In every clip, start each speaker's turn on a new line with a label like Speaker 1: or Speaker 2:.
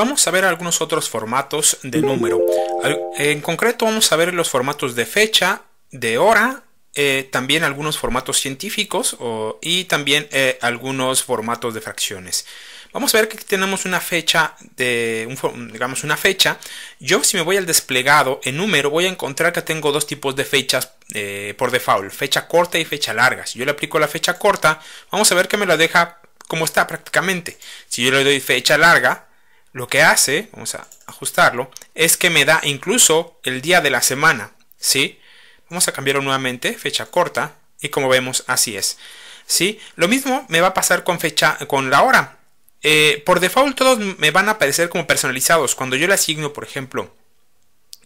Speaker 1: Vamos a ver algunos otros formatos de número. En concreto vamos a ver los formatos de fecha, de hora, eh, también algunos formatos científicos y también eh, algunos formatos de fracciones. Vamos a ver que aquí tenemos una fecha de, digamos, una fecha. Yo si me voy al desplegado en número voy a encontrar que tengo dos tipos de fechas eh, por default, fecha corta y fecha larga. Si yo le aplico la fecha corta, vamos a ver que me la deja como está prácticamente. Si yo le doy fecha larga, lo que hace, vamos a ajustarlo, es que me da incluso el día de la semana, ¿sí? Vamos a cambiarlo nuevamente, fecha corta, y como vemos, así es. ¿Sí? Lo mismo me va a pasar con fecha, con la hora. Eh, por default todos me van a aparecer como personalizados. Cuando yo le asigno, por ejemplo,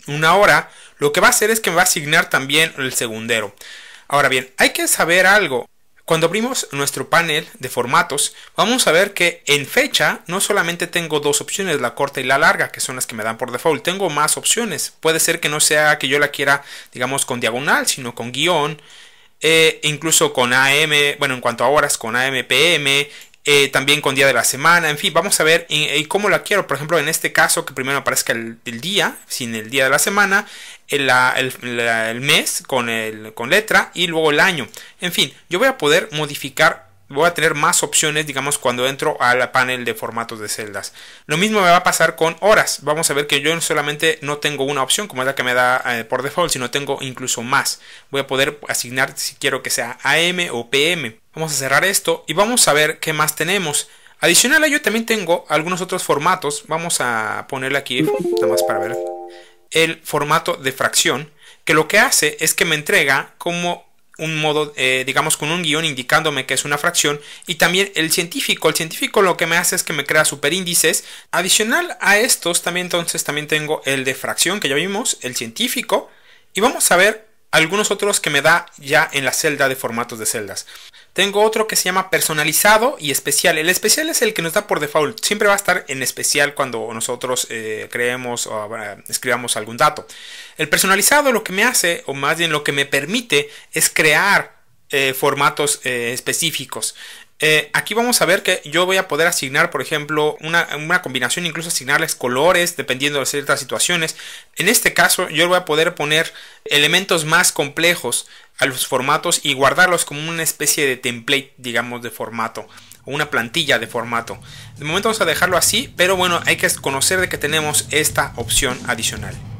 Speaker 1: una hora, lo que va a hacer es que me va a asignar también el segundero. Ahora bien, hay que saber algo. Cuando abrimos nuestro panel de formatos, vamos a ver que en fecha no solamente tengo dos opciones, la corta y la larga, que son las que me dan por default, tengo más opciones. Puede ser que no sea que yo la quiera, digamos, con diagonal, sino con guión, eh, incluso con AM, bueno, en cuanto a horas, con AM, PM, eh, también con día de la semana, en fin, vamos a ver cómo la quiero. Por ejemplo, en este caso, que primero aparezca el, día, sin el día de la semana, el, mes con, con letra y luego el año. En fin, yo voy a poder modificar voy a tener más opciones, digamos, cuando entro a la panel de formatos de celdas. Lo mismo me va a pasar con horas. Vamos a ver que yo solamente no tengo una opción, como es la que me da eh, por default, sino tengo incluso más. Voy a poder asignar si quiero que sea AM o PM. Vamos a cerrar esto y vamos a ver qué más tenemos. Adicional a también tengo algunos otros formatos. Vamos a ponerle aquí, nada más para ver, el formato de fracción, que lo que hace es que me entrega como un modo, eh, digamos, con un guión indicándome que es una fracción y también el científico. El científico lo que me hace es que me crea superíndices. Adicional a estos, también entonces también tengo el de fracción que ya vimos, el científico. Y vamos a ver algunos otros que me da ya en la celda de formatos de celdas. Tengo otro que se llama personalizado y especial. El especial es el que nos da por default. Siempre va a estar en especial cuando nosotros eh, creemos o ah, escribamos algún dato. El personalizado lo que me hace, o más bien lo que me permite, es crear eh, formatos eh, específicos. Eh, aquí vamos a ver que yo voy a poder asignar, por ejemplo, una, una, combinación, incluso asignarles colores, dependiendo de ciertas situaciones. En este caso, yo voy a poder poner elementos más complejos a los formatos y guardarlos como una especie de template, digamos, de formato o una plantilla de formato. De momento vamos a dejarlo así, pero bueno, hay que conocer de que tenemos esta opción adicional.